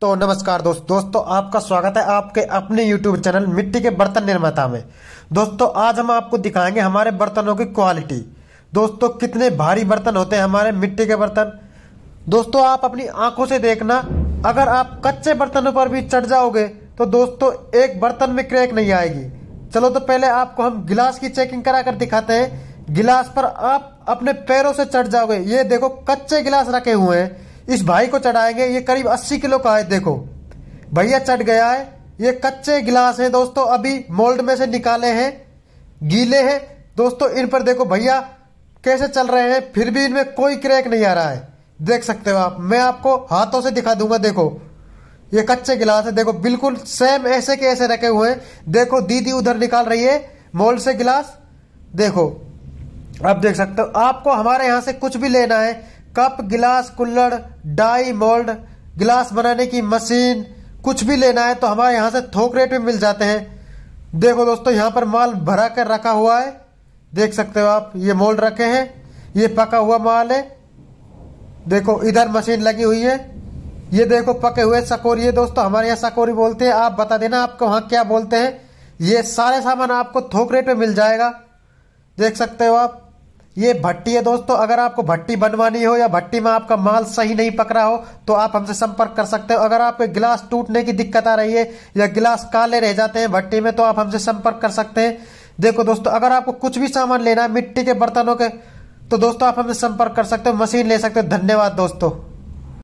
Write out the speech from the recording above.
तो नमस्कार दोस्त दोस्तों आपका स्वागत है आपके अपने यूट्यूब चैनल मिट्टी के बर्तन निर्माता में दोस्तों आज हम आपको दिखाएंगे हमारे बर्तनों की क्वालिटी दोस्तों कितने भारी बर्तन होते हैं हमारे मिट्टी के बर्तन दोस्तों आप अपनी आंखों से देखना अगर आप कच्चे बर्तनों पर भी चढ़ जाओगे तो दोस्तों एक बर्तन में क्रैक नहीं आएगी चलो तो पहले आपको हम गिलास की चेकिंग करा कर दिखाते हैं गिलास पर आप अपने पैरों से चढ़ जाओगे ये देखो कच्चे गिलास रखे हुए हैं इस भाई को चढ़ाएंगे ये करीब 80 किलो का है देखो भैया चढ़ गया है ये कच्चे गिलास हैं दोस्तों अभी मोल्ड में से निकाले हैं गीले हैं दोस्तों इन पर देखो भैया कैसे चल रहे हैं फिर भी इनमें कोई क्रैक नहीं आ रहा है देख सकते हो आप मैं आपको हाथों से दिखा दूंगा देखो ये कच्चे गिलास है देखो बिल्कुल सेम ऐसे के ऐसे रखे हुए हैं देखो दीदी उधर निकाल रही है मोल्ड से गिलास देखो आप देख सकते हो आपको हमारे यहां से कुछ भी लेना है कप गिलास कुल्लड़ डाई मोल्ड गिलास बनाने की मशीन कुछ भी लेना है तो हमारे यहाँ से थोक रेट में मिल जाते हैं देखो दोस्तों यहाँ पर माल भरा कर रखा हुआ है देख सकते हो आप ये मोल्ड रखे हैं ये पका हुआ माल है देखो इधर मशीन लगी हुई है ये देखो पके हुए सकोरी है दोस्तों हमारे यहाँ सकोरी बोलते हैं आप बता देना आपको वहाँ क्या बोलते हैं ये सारे सामान आपको थोक रेट में मिल जाएगा देख सकते हो आप ये भट्टी है दोस्तों अगर आपको भट्टी बनवानी हो या भट्टी में आपका माल सही नहीं पक रहा हो तो आप हमसे संपर्क कर सकते हो अगर आपके गिलास टूटने की दिक्कत आ रही है या गिलास काले रह जाते हैं भट्टी में तो आप हमसे संपर्क कर सकते हैं देखो दोस्तों अगर आपको कुछ भी सामान लेना है मिट्टी के बर्तनों के तो दोस्तों आप हमसे संपर्क कर सकते हो मशीन ले सकते हो धन्यवाद दोस्तों